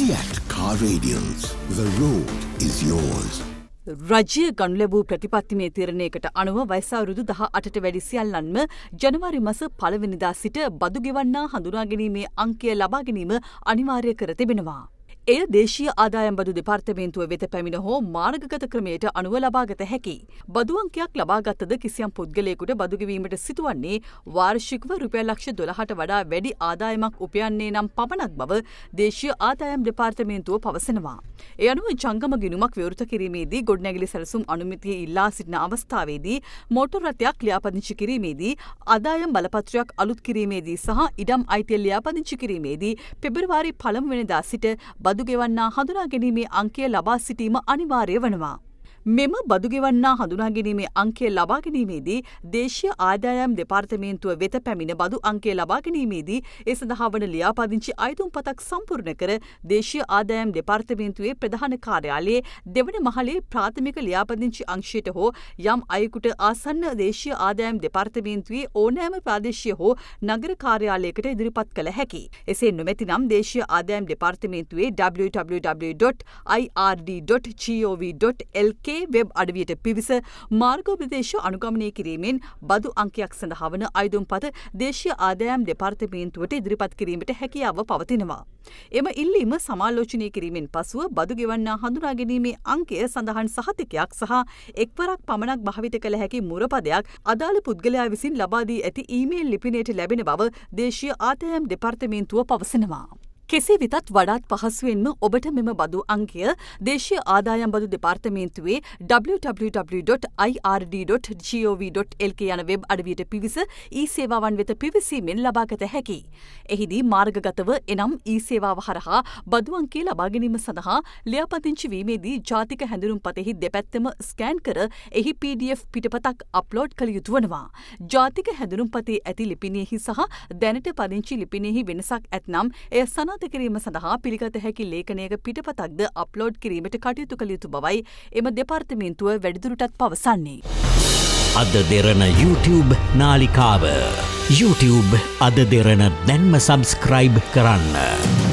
සියට් කාරඩියන්ස් The road is yours. රජය ගන් ලැබූ ප්‍රතිපත්තිමේ තීරණයකට අනුව වයිසාවරුදු දහ අටට වැඩි සියල්ලන්ම ජනවාරි මස පලවෙනිදා සිට බදු ගෙවන්නා හඳුනාගැනීමේ අංකය ලබාගැනීම අනිවාර්ය කර තිබෙනවා. එය දේශීය ආදායම් බදු දෙපාර්තමේන්තුව වෙත පැමිණ හෝ මාර්ගගත ක්‍රමයට අනුව ලබාගත හැකි. බදු අංකයක් ලබාගත්තද කිසියම් පුද්ගලයෙකුට බදුගවීමට සිතුවන්නේ වාර්ෂිකව රුපියල් ලක්ෂ දොළහට වඩා වැඩි ආදායමක් උපයන්නේ නම් පමණක් බව දේශීය ආදායම් දෙපාර්තමේන්තුව පවසනවා. ඒ අනුව ජංගම ගිනුමක් විවෘත කිරීමේදී ගොඩනැගිලි සැලසුම් අනුමිතිය ඉල්ලා සිටින අවස්ථාවේදී මෝටර් රථයක් ලියාපදිංචි කිරීමේදී ආදායම් බලපත්‍රයක් අලුත් කිරීමේදී සහ ඉඩම් අයිතිය ලියාපදිංචි කිරීමේදී පෙබරවාරි පළමු වෙනිදා සිට බදු බදු ගෙවන්නා හඳුනා ගැනීමේ අංකය ලබා සිටීම අනිවාර්ය වනවා. මෙම බදුගෙවන්නා හඳුනාගැනීමේ අංකය ලබාගැනීමේදී දේශීය ආදායම් දෙපාර්තමේන්තුව වෙත පැමිණ බදු අංකය ලබාගැනීමේදී ඒ සඳහා වන ලියාපදිංචි අයතුම්පතක් සම්පූර්ණ කර දේශීය ආදායම් දෙපාර්තමේන්තුවේ ප්‍රධාන කාර්යාලයේ දෙවන මහලේ ප්‍රාථමික ලියාපදිංචි අංශයට හෝ යම් අයෙකුට ආසන්න දේශීය ආදායම් දෙපාර්තමේන්තුවේ ඕනෑම ප්‍රාදේශීය හෝ නගර කාර්යාලයකට ඉදිරිපත් කළ හැකි. එසේ නොමැතිනම් දේශීය ආදායම් දෙපාර්තමේන්තුවේ www.ird.gov.lk ලෝකයේ වෙබ් අඩවියට පිවිස මාර්ගෝපදේශ අනුගමනය කිරීමෙන් බදු අංකයක් සඳහාවන අයදුම්පත දේශීය ආදායම් දෙපාර්තමේන්තුවට ඉදිරිපත් කිරීමට හැකියාව පවතිනවා. එම ඉල්ලීම සමාලෝචනය කිරීමෙන් පසුව බදු ගෙවන්නා හඳුනාගැනීමේ අංකය සඳහන් සහතිකයක් සහ එක්වරක් පමණක් භාවිත කළ හැකි මුරපදයක් අදාළ පුද්ගලයා විසින් ලබාදී ඇති ඊමේල් ලිපිනයට ලැබෙන බව දේශීය ආතයම් දෙපර්තමේන්තුව පවසනවා. කෙසේ වෙතත් වඩාත් පහසුවෙන්ම ඔබට මෙම බදු අංකය දේශය ආදායම් බදු දෙපාර්තමේන්තුවේ www.ird.gov.lk යන වෙබ් අඩවියට පිවිස ඊ සේවාවන් වෙත පිවිසීමෙන් ලබාගත හැකි. එහිදී මාර්ගගතව එනම් ඊ සේවාව හරහා බදු අංකේ ලබාගැනීම සඳහා ලියාපදිංචි වීමේදී ජාතික හැඳුරුම් පතෙහි දෙපැත්තම ස්කෑන් කර එහි PDF පිටපතක් අප්ලෝඩ් කළ යුතු වනවා. ජාතික හැඳුරුම් පතේ ඇති ලිපිනයෙහි සහ දැනට පදිංචි ලිපිනෙහි වෙනසක් ඇත්නම් එය සනත් අවබෝධ කිරීම සඳහා පිළිගත හැකි ලේඛනයක පිටපතක්ද අප්ලෝඩ් කිරීමට කටයුතු කළ යුතු බවයි එම දෙපාර්තමේන්තුව වැඩිදුරටත් පවසන්නේ. අද දෙරන YouTube නාලිකාව YouTube අද දෙරන දැන්ම සබස්ක්‍රයිබ් කරන්න.